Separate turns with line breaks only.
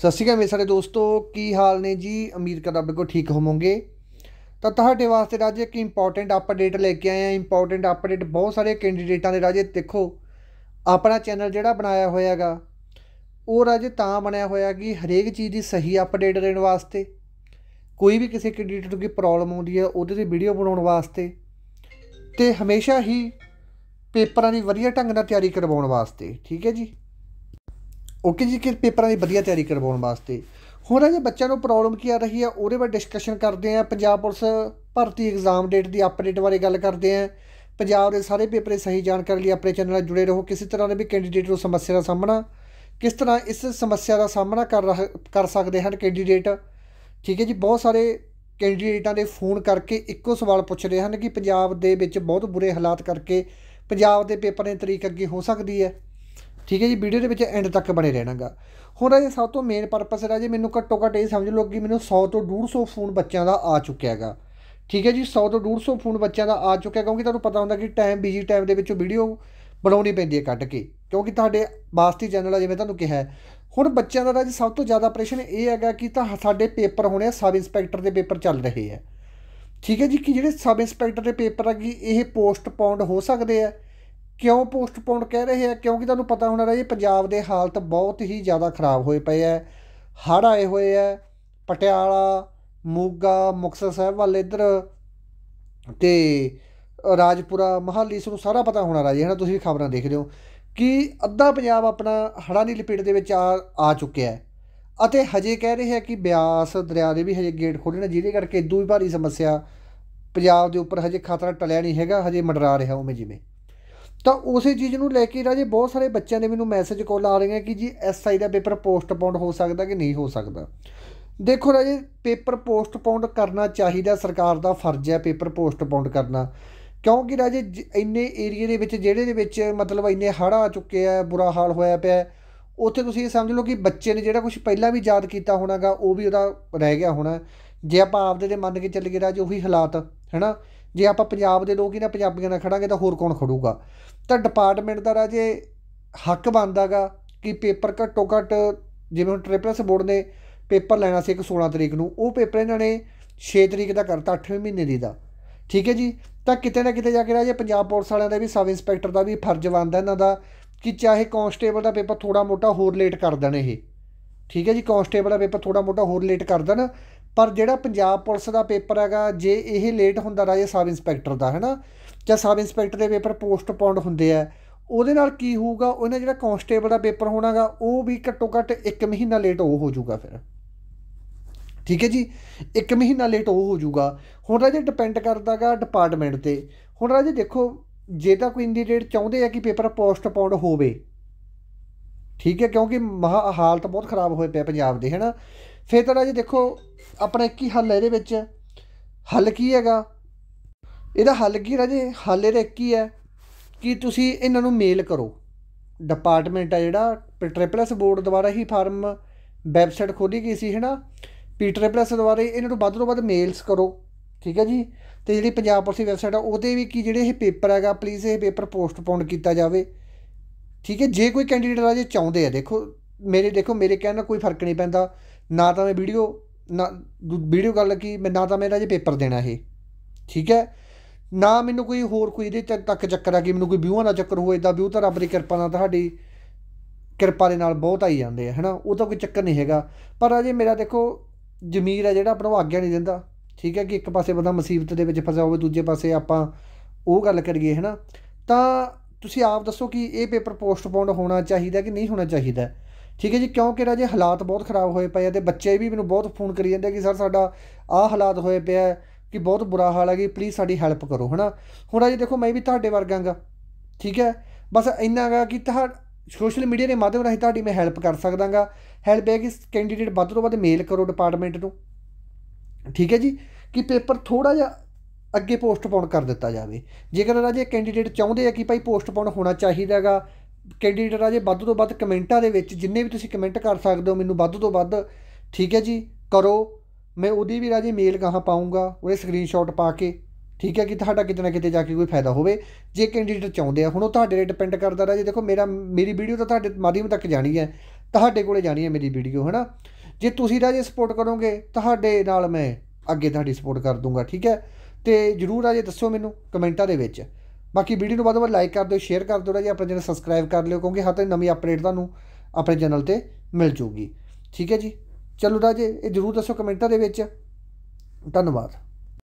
ਸਤਿ ਸ਼੍ਰੀ ਅਕਾਲ ਮੇਰੇ ਸਾਰੇ ਦੋਸਤੋ ਕੀ ਹਾਲ ਨੇ ਜੀ ਅਮੀਰ ਕਰਦਾ ਬਿਲਕੁਲ ਠੀਕ ਹੋਵੋਗੇ ਤਾਂ ਤੁਹਾਡੇ ਵਾਸਤੇ ਰਾਜੇ ਇੱਕ ਇੰਪੋਰਟੈਂਟ ਅਪਡੇਟ ਲੈ ਕੇ ਆਏ ਆ ਇੰਪੋਰਟੈਂਟ ਅਪਡੇਟ ਬਹੁਤ ਸਾਰੇ ਕੈਂਡੀਡੇਟਾਂ ਦੇ ਰਾਜੇ ਦੇਖੋ ਆਪਣਾ ਚੈਨਲ ਜਿਹੜਾ ਬਣਾਇਆ ਹੋਇਆਗਾ ਉਹ ਰਾਜੇ ਤਾਂ ਬਣਿਆ ਹੋਇਆ ਕਿ ਹਰੇਕ ਚੀਜ਼ ਦੀ ਸਹੀ ਅਪਡੇਟ ਦੇਣ ਵਾਸਤੇ ਕੋਈ ਵੀ ਕਿਸੇ ਕੈਂਡੀਡੇਟ ਨੂੰ ਕੀ ਪ੍ਰੋਬਲਮ ਆਉਂਦੀ ਹੈ ਉਹਦੇ ਤੇ ਵੀਡੀਓ ਬਣਾਉਣ ਵਾਸਤੇ ਤੇ ਹਮੇਸ਼ਾ ਹੀ ਪੇਪਰਾਂ ਦੀ ਵਧੀਆ ਢੰਗ ਨਾਲ ਤਿਆਰੀ ਕਰਵਾਉਣ ਵਾਸਤੇ ਠੀਕ ਹੈ ਜੀ ਓਕੇ ਜੀ ਕਿ ਪੇਪਰਾਂ ਦੀ ਵਧੀਆ ਤਿਆਰੀ ਕਰਵਾਉਣ ਵਾਸਤੇ ਹੁਣ ਅਜੇ ਬੱਚਿਆਂ ਨੂੰ ਪ੍ਰੋਬਲਮ ਕੀ ਆ ਰਹੀ ਹੈ ਉਹਦੇ ਬਾਰੇ ਡਿਸਕਸ਼ਨ ਕਰਦੇ ਆ ਪੰਜਾਬ ਪੁਲਿਸ ਭਰਤੀ ਐਗਜ਼ਾਮ ਡੇਟ ਦੀ ਅਪਡੇਟ ਬਾਰੇ ਗੱਲ ਕਰਦੇ ਆ ਪੰਜਾਬ ਦੇ ਸਾਰੇ ਪੇਪਰ ਸਹੀ ਜਾਣਕਾਰੀ ਲਈ ਆਪਣੇ ਚੈਨਲ ਨਾਲ ਜੁੜੇ ਰਹੋ ਕਿਸੇ ਤਰ੍ਹਾਂ ਦੇ ਵੀ ਕੈਂਡੀਡੇਟ ਨੂੰ ਸਮੱਸਿਆ ਦਾ ਸਾਹਮਣਾ ਕਿਸ ਤਰ੍ਹਾਂ ਇਸ ਸਮੱਸਿਆ ਦਾ ਸਾਹਮਣਾ ਕਰ ਕਰ ਸਕਦੇ ਹਨ ਕੈਂਡੀਡੇਟ ਠੀਕ ਹੈ ਜੀ ਬਹੁਤ ਸਾਰੇ ਕੈਂਡੀਡੇਟਾਂ ਦੇ ਫੋਨ ਕਰਕੇ ਇੱਕੋ ਸਵਾਲ ਪੁੱਛ ਰਹੇ ਹਨ ਕਿ ਪੰਜਾਬ ਦੇ ਵਿੱਚ ਬਹੁਤ ਬੁਰੇ ਹਾਲਾਤ ਕਰਕੇ ਪੰਜਾਬ ਦੇ ਪੇਪਰ ਦੀ ਤਰੀਕ ਅੱਗੇ ਹੋ ਸਕਦੀ ਹੈ ਠੀਕ ਹੈ ਜੀ ਵੀਡੀਓ ਦੇ ਵਿੱਚ ਐਂਡ ਤੱਕ ਬਣੇ ਰਹਿਣਾਗਾ ਹੁਣ ਰਾਜੇ ਸਭ ਤੋਂ ਮੇਨ ਪਰਪਸ ਰਾਜੇ ਮੈਨੂੰ ਘੱਟੋ ਘੱਟ ਇਹ ਸਮਝ ਲਓ ਕਿ ਮੈਨੂੰ 100 ਤੋਂ 150 ਫੋਨ ਬੱਚਿਆਂ ਦਾ ਆ ਚੁੱਕਿਆ ਹੈਗਾ ਠੀਕ ਹੈ ਜੀ 100 ਤੋਂ 150 ਫੋਨ ਬੱਚਿਆਂ ਦਾ ਆ ਚੁੱਕਿਆ ਕਿਉਂਕਿ ਤੁਹਾਨੂੰ ਪਤਾ ਹੁੰਦਾ ਕਿ ਟਾਈਮ ਬਿਜੀ ਟਾਈਮ ਦੇ ਵਿੱਚੋਂ ਵੀਡੀਓ ਬਣਾਉਣੀ ਪੈਂਦੀ ਹੈ ਕੱਢ ਕੇ ਕਿਉਂਕਿ ਤੁਹਾਡੇ ਬਾਸਤੀ ਚੈਨਲ ਆ ਜਿਵੇਂ ਤੁਹਾਨੂੰ ਕਿਹਾ ਹੁਣ ਬੱਚਿਆਂ ਦਾ ਰਾਜ ਸਭ ਤੋਂ ਜ਼ਿਆਦਾ ਪ੍ਰੈਸ਼ਨ ਇਹ ਹੈਗਾ ਕਿ ਤਾਂ ਸਾਡੇ ਪੇਪਰ ਹੋਣੇ ਸਬ ਇੰਸਪੈਕਟਰ ਦੇ ਪੇਪਰ ਚੱਲ ਰਹੇ ਆ ਠੀਕ ਹੈ ਜੀ ਕਿ ਜਿਹੜੇ ਸਬ ਇੰਸਪੈਕਟਰ ਦੇ ਪੇਪਰ ਆ ਕਿ ਇਹ ਪੋਸਟਪੋਨਡ ਹੋ ਸਕਦੇ ਆ ਕਿਉਂ ਪੋਸਟਪੋਨ ਕਹਿ ਰਹੇ ਆ ਕਿਉਂਕਿ ਤੁਹਾਨੂੰ ਪਤਾ ਹੋਣਾ ਰਹੀ ਪੰਜਾਬ ਦੇ ਹਾਲਤ ਬਹੁਤ ਹੀ ਜ਼ਿਆਦਾ ਖਰਾਬ ਹੋਏ ਪਏ ਆ ਹੜ ਆਏ ਹੋਏ ਆ ਪਟਿਆਲਾ ਮੂਗਾ ਮੁਕਤਸਰ ਸਾਹਿਬ ਵੱਲ ਇੱਧਰ ਤੇ ਰਾਜਪੁਰਾ ਮਹਾਲੀ ਨੂੰ ਸਾਰਾ ਪਤਾ ਹੋਣਾ ਹੈ ਨਾ ਤੁਸੀਂ ਖਬਰਾਂ ਦੇਖਦੇ ਹੋ ਕਿ ਅੱਧਾ ਪੰਜਾਬ ਆਪਣਾ ਹੜਾਂ ਦੀ ਲਪੇਟ ਦੇ ਵਿੱਚ ਆ ਆ ਚੁੱਕਿਆ ਹੈ ਅਤੇ ਹਜੇ ਕਹਿ ਰਹੇ ਹੈ ਕਿ ਬਿਆਸ ਦਰਿਆ ਦੇ ਵੀ ਹਜੇ ਗੇਟ ਖੋਲਣਾ ਜਿਹਦੇ ਕਰਕੇ ਦੂਈ ਭਾਰੀ ਸਮੱਸਿਆ ਪੰਜਾਬ ਦੇ ਉੱਪਰ ਹਜੇ ਖਤਰਾ ਟਲਿਆ ਨਹੀਂ ਹੈਗਾ ਹਜੇ ਮੰਡਰਾ ਰਿਹਾ ਉਵੇਂ ਜਿਵੇਂ ਤਾਂ ਉਸੇ ਚੀਜ਼ ਨੂੰ ਲੈ ਕੇ ਰਾਜੇ ਬਹੁਤ ਸਾਰੇ ਬੱਚਿਆਂ ਦੇ ਮੈਨੂੰ ਮੈਸੇਜ ਕਾਲ ਆ ਰਹੇ ਆ ਕਿ ਜੀ ਐਸਆਈ ਦਾ ਪੇਪਰ ਪੋਸਟਪੋਨ ਹੋ ਸਕਦਾ ਕਿ ਨਹੀਂ ਹੋ ਸਕਦਾ ਦੇਖੋ ਰਾਜੇ ਪੇਪਰ ਪੋਸਟਪੋਨ ਕਰਨਾ ਚਾਹੀਦਾ ਸਰਕਾਰ ਦਾ ਫਰਜ਼ ਹੈ ਪੇਪਰ ਪੋਸਟਪੋਨ ਕਰਨਾ ਕਿਉਂਕਿ ਰਾਜੇ ਇੰਨੇ ਏਰੀਆ ਦੇ ਵਿੱਚ ਜਿਹੜੇ ਦੇ ਵਿੱਚ ਮਤਲਬ ਇੰਨੇ ਹੜ ਆ ਚੁੱਕੇ ਆ ਬੁਰਾ ਹਾਲ ਹੋਇਆ ਪਿਆ ਉੱਥੇ ਤੁਸੀਂ ਇਹ ਸਮਝ ਲਓ ਕਿ ਬੱਚੇ ਨੇ ਜਿਹੜਾ ਕੁਝ ਪਹਿਲਾਂ ਵੀ ਯਾਦ ਕੀਤਾ ਹੋਣਾਗਾ ਉਹ ਵੀ ਉਹਦਾ ਰਹਿ ਗਿਆ ਹੋਣਾ ਜੇ ਆਪਾਂ ਆਪਦੇ ਦੇ ਮੰਨ ਕੇ ਚੱਲੀਏ ਰਾਜੇ ਉਹੀ ਹਾਲਾਤ ਹੈਨਾ ਜੇ ਆਪਾਂ ਪੰਜਾਬ ਦੇ ਲੋਕ ਹੀ ਨਾ ਪੰਜਾਬੀਆਂ ਨਾਲ ਖੜਾਂਗੇ ਤਾਂ ਹੋਰ ਕੌਣ ਖੜੂਗਾ ਤਾਂ ਡਿਪਾਰਟਮੈਂਟ ਦਾ ਰਾਜੇ ਹੱਕ ਬੰਦਾਗਾ ਕਿ ਪੇਪਰ ਘੱਟੋ ਘੱਟ ਜਿਵੇਂ ਹੁਣ ਟ੍ਰਿਪਲਸ ਬੋਰਡ ਨੇ ਪੇਪਰ ਲੈਣਾ ਸੀ 16 ਤਰੀਕ ਨੂੰ ਉਹ ਪੇਪਰ ਇਹਨਾਂ ਨੇ 6 ਤਰੀਕ ਦਾ ਕਰਤਾ 8ਵੇਂ ਮਹੀਨੇ ਦੀ ਦਾ ਠੀਕ ਹੈ ਜੀ ਤਾਂ ਕਿਤੇ ਨਾ ਕਿਤੇ ਜਾ ਕੇ ਰਾਜੇ ਪੰਜਾਬ ਪੁਲਿਸ ਵਾਲਿਆਂ ਦਾ ਵੀ ਸਬ ਇੰਸਪੈਕਟਰ ਦਾ ਵੀ ਫਰਜ਼ ਬਣਦਾ ਇਹਨਾਂ ਦਾ ਕਿ ਚਾਹੇ ਕਨਸਟੇਬਲ ਦਾ ਪੇਪਰ ਥੋੜਾ ਮੋਟਾ ਹੋਰ ਲੇਟ ਕਰ ਦੇਣ ਇਹ ਠੀਕ ਹੈ ਜੀ ਕਨਸਟੇਬਲ ਦਾ ਪੇਪਰ ਥੋੜਾ ਮੋਟਾ ਹੋਰ ਲੇਟ ਕਰ ਦੇਣ ਪਰ ਜਿਹੜਾ ਪੰਜਾਬ ਪੁਲਿਸ ਦਾ ਪੇਪਰ ਹੈਗਾ ਜੇ ਇਹ ਲੇਟ ਹੁੰਦਾ ਰਾਜੇ ਸਬ ਇੰਸਪੈਕਟਰ ਦਾ ਹੈਨਾ ਜਾਂ ਸਬ ਇੰਸਪੈਕਟਰ ਦੇ ਪੇਪਰ ਪੋਸਟਪੋਨਡ ਹੁੰਦੇ ਆ ਉਹਦੇ ਨਾਲ ਕੀ ਹੋਊਗਾ ਉਹਨਾਂ ਜਿਹੜਾ ਕਨਸਟੇਬਲ ਦਾ ਪੇਪਰ ਹੋਣਾਗਾ ਉਹ ਵੀ ਘੱਟੋ ਘੱਟ 1 ਮਹੀਨਾ ਲੇਟ ਉਹ ਹੋ ਜਾਊਗਾ ਫਿਰ ਠੀਕ ਹੈ ਜੀ 1 ਮਹੀਨਾ ਲੇਟ ਉਹ ਹੋ ਜਾਊਗਾ ਹੁਣ ਰਾਜੇ ਡਿਪੈਂਡ ਕਰਦਾਗਾ ਡਿਪਾਰਟਮੈਂਟ ਤੇ ਹੁਣ ਰਾਜੇ ਦੇਖੋ ਜੇ ਤਾਂ ਕੋਈ ਇੰਡੀਡੇਟ ਚਾਹੁੰਦੇ ਆ ਕਿ ਪੇਪਰ ਪੋਸਟਪੋਨਡ ਹੋਵੇ ਠੀਕ ਹੈ ਕਿਉਂਕਿ ਮਹਾ ਹਾਲਤ ਬਹੁਤ ਖਰਾਬ ਹੋਏ ਪਿਆ ਪੰਜਾਬ ਦੇ ਹੈਨਾ ਫੇਰ ਤਾਂ ਰਾਜੇ ਦੇਖੋ ਆਪਣਾ ਇੱਕ ਹੀ ਹੱਲ ਹੈ ਇਹਦੇ ਵਿੱਚ ਹੱਲ ਕੀ ਹੈਗਾ ਇਹਦਾ ਹੱਲ ਕੀ ਰਾਜੇ ਹੱਲ ਇਹਦਾ ਇੱਕ ਹੀ ਹੈ ਕਿ ਤੁਸੀਂ ਇਹਨਾਂ ਨੂੰ ਮੇਲ ਕਰੋ ਡਿਪਾਰਟਮੈਂਟ ਆ ਜਿਹੜਾ ਪੀਟਰਪਲਸ ਬੋਰਡ ਦੁਆਰਾ ਹੀ ਫਾਰਮ ਵੈਬਸਾਈਟ ਖੋਲੀ ਗਈ ਸੀ ਹੈਨਾ ਪੀਟਰਪਲਸ ਦੁਆਰਾ ਇਹਨਾਂ ਨੂੰ ਵੱਧ ਤੋਂ ਵੱਧ ਮੇਲਸ ਕਰੋ ਠੀਕ ਹੈ ਜੀ ਤੇ ਜਿਹੜੀ ਪੰਜਾਬ ਪੁਲਿਸ ਦੀ ਵੈਬਸਾਈਟ ਆ ਉਹਦੇ ਵੀ ਕੀ ਜਿਹੜੇ ਇਹ ਪੇਪਰ ਹੈਗਾ ਪਲੀਜ਼ ਇਹ ਪੇਪਰ ਪੋਸਟਪੋਨ ਕੀਤਾ ਜਾਵੇ ਠੀਕ ਹੈ ਜੇ ਕੋਈ ਕੈਂਡੀਡੇਟ ਰਾਜੇ ਚਾਹੁੰਦੇ ਆ ਦੇਖੋ ਮੇਰੇ ਦੇਖੋ ਮੇਰੇ ਕਹਿਣ ਨਾਲ ਕੋਈ ਫਰਕ ਨਹੀਂ ਪੈਂਦਾ ਨਾ ਤਾਂ ਮੈਂ ਵੀਡੀਓ ਨਾ ਵੀਡੀਓ ਗੱਲ ਕੀ ਮੈਂ ਨਾ ਤਾਂ ਮੇਰਾ ਜੇ ਪੇਪਰ ਦੇਣਾ ਇਹ ਠੀਕ ਹੈ ਨਾ ਮੈਨੂੰ ਕੋਈ ਹੋਰ ਕੋਈ ਇਹਦੇ ਤੱਕ ਚੱਕਰ ਆ ਕਿ ਮੈਨੂੰ ਕੋਈ ਵਿਊਆਂ ਦਾ ਚੱਕਰ ਹੋਏ ਤਾਂ ਵਿਊ ਤਾਂ ਰੱਬ ਦੀ ਕਿਰਪਾ ਨਾਲ ਤੁਹਾਡੀ ਕਿਰਪਾ ਦੇ ਨਾਲ ਬਹੁਤ ਆਈ ਜਾਂਦੇ ਆ ਹਨਾ ਉਹ ਤਾਂ ਕੋਈ ਚੱਕਰ ਨਹੀਂ ਹੈਗਾ ਪਰ ਅਜੇ ਮੇਰਾ ਦੇਖੋ ਜ਼ਮੀਰ ਆ ਜਿਹੜਾ ਆਪਣਾ ਆਗਿਆ ਨਹੀਂ ਦਿੰਦਾ ਠੀਕ ਹੈ ਕਿ ਇੱਕ ਪਾਸੇ ਬੰਦਾ ਮੁਸੀਬਤ ਦੇ ਵਿੱਚ ਫਸਿਆ ਹੋਵੇ ਦੂਜੇ ਪਾਸੇ ਆਪਾਂ ਉਹ ਗੱਲ ਕਰੀਏ ਹਨਾ ਤਾਂ ਤੁਸੀਂ ਆਪ ਦੱਸੋ ਕਿ ਇਹ ਪੇਪਰ ਪੋਸਟਪੋਨ ਹੋਣਾ ਚਾਹੀਦਾ ਕਿ ਨਹੀਂ ਹੋਣਾ ਚਾਹੀਦਾ ਠੀਕ ਹੈ ਜੀ ਕਿਉਂਕਿ ਰਾਜੇ ਹਾਲਾਤ ਬਹੁਤ ਖਰਾਬ ਹੋਏ ਪਏ ਆ ਤੇ ਬੱਚੇ ਵੀ ਮੈਨੂੰ ਬਹੁਤ ਫੋਨ ਕਰੀ ਜਾਂਦੇ ਕਿ ਸਰ ਸਾਡਾ ਆਹ ਹਾਲਾਤ ਹੋਏ ਪਿਆ ਕਿ ਬਹੁਤ ਬੁਰਾ ਹਾਲ ਹੈ ਕਿ ਪਲੀਜ਼ ਸਾਡੀ ਹੈਲਪ ਕਰੋ ਹਨਾ ਹੁਣ ਰਾਜੇ ਦੇਖੋ ਮੈਂ ਵੀ ਤੁਹਾਡੇ ਵਰਗਾਂਗਾ ਠੀਕ ਹੈ ਬਸ ਇੰਨਾਗਾ ਕਿ ਤੁਹਾਡਾ ਸੋਸ਼ਲ ਮੀਡੀਆ ਦੇ ਮਾਧਿਅਮ ਰਾਹੀਂ ਤੁਹਾਡੀ ਮੈਂ ਹੈਲਪ ਕਰ ਸਕਦਾਗਾ ਹੈਲਪ ਹੈ ਕਿ ਕੈਂਡੀਡੇਟ ਵੱਧ ਤੋਂ ਵੱਧ ਮੇਲ ਕਰੋ ਡਿਪਾਰਟਮੈਂਟ ਨੂੰ ਠੀਕ ਹੈ ਜੀ ਕਿ ਪੇਪਰ ਥੋੜਾ ਜਿਹਾ ਅੱਗੇ ਪੋਸਟਪੋਨ ਕਰ ਦਿੱਤਾ ਜਾਵੇ ਜੇਕਰ ਰਾਜੇ ਕੈਂਡੀਡੇਟ ਚਾਹੁੰਦੇ ਆ ਕਿ ਭਾਈ ਪੋਸਟਪੋਨ ਹੋਣਾ ਚਾਹੀਦਾਗਾ ਕੈਂਡੀਡੇਟ ਰਾਜੇ ਵੱਧ ਤੋਂ ਵੱਧ ਕਮੈਂਟਾਂ ਦੇ ਵਿੱਚ ਜਿੰਨੇ ਵੀ ਤੁਸੀਂ ਕਮੈਂਟ ਕਰ ਸਕਦੇ ਹੋ ਮੈਨੂੰ ਵੱਧ ਤੋਂ ਵੱਧ ਠੀਕ ਹੈ ਜੀ ਕਰੋ ਮੈਂ ਉਹਦੀ ਵੀ ਰਾਜੇ ਮੇਲ ਕਹਾਂ ਪਾਉਂਗਾ ਉਹਦੇ ਸਕਰੀਨਸ਼ਾਟ ਪਾ ਕੇ ਠੀਕ ਹੈ ਕਿ ਤੁਹਾਡਾ ਕਿਤੇ ਨਾ ਕਿਤੇ ਜਾ ਕੇ ਕੋਈ ਫਾਇਦਾ ਹੋਵੇ ਜੇ ਕੈਂਡੀਡੇਟ ਚਾਹੁੰਦੇ ਆ ਹੁਣ ਉਹ ਤੁਹਾਡੇ 'ਤੇ ਡਿਪੈਂਡ ਕਰਦਾ ਰਾਜੇ ਦੇਖੋ ਮੇਰਾ ਮੇਰੀ ਵੀਡੀਓ ਤਾਂ ਤੁਹਾਡੇ ਮਾਧਿਅਮ ਤੱਕ ਜਾਣੀ ਹੈ ਤੁਹਾਡੇ ਕੋਲੇ ਜਾਣੀ ਹੈ ਮੇਰੀ ਵੀਡੀਓ ਹਨਾ ਜੇ ਤੁਸੀਂ ਰਾਜੇ ਸਪੋਰਟ ਕਰੋਗੇ ਤੁਹਾਡੇ ਨਾਲ ਮੈਂ ਅੱਗੇ ਤੁਹਾਡੀ ਸਪੋਰਟ ਕਰ ਦੂੰਗਾ ਠੀਕ ਹੈ ਤੇ ਜਰੂਰ ਰਾਜੇ ਦੱਸੋ ਮੈਨੂੰ ਕਮੈਂਟਾਂ ਦੇ ਵਿੱਚ ਬਾਕੀ ਵੀਡੀਓ ਨੂੰ ਬਾਅਦ ਵਿੱਚ ਲਾਈਕ ਕਰ ਦਿਓ ਸ਼ੇਅਰ ਕਰ ਦਿਓ ਜੀ ਆਪਣੇ ਚੈਨਲ ਸਬਸਕ੍ਰਾਈਬ ਕਰ ਲਿਓ ਕਿਉਂਕਿ ਹਰ ਤੇ ਨਵੀਂ ਅਪਡੇਟ ਤੁਹਾਨੂੰ ਆਪਣੇ ਚੈਨਲ ਤੇ ਮਿਲ ਜੂਗੀ ਠੀਕ ਹੈ ਜੀ ਚਲੋ ਰਾਜੇ ਇਹ ਜਰੂਰ ਦੱਸੋ ਕਮੈਂਟਾਂ ਦੇ ਵਿੱਚ ਧੰਨਵਾਦ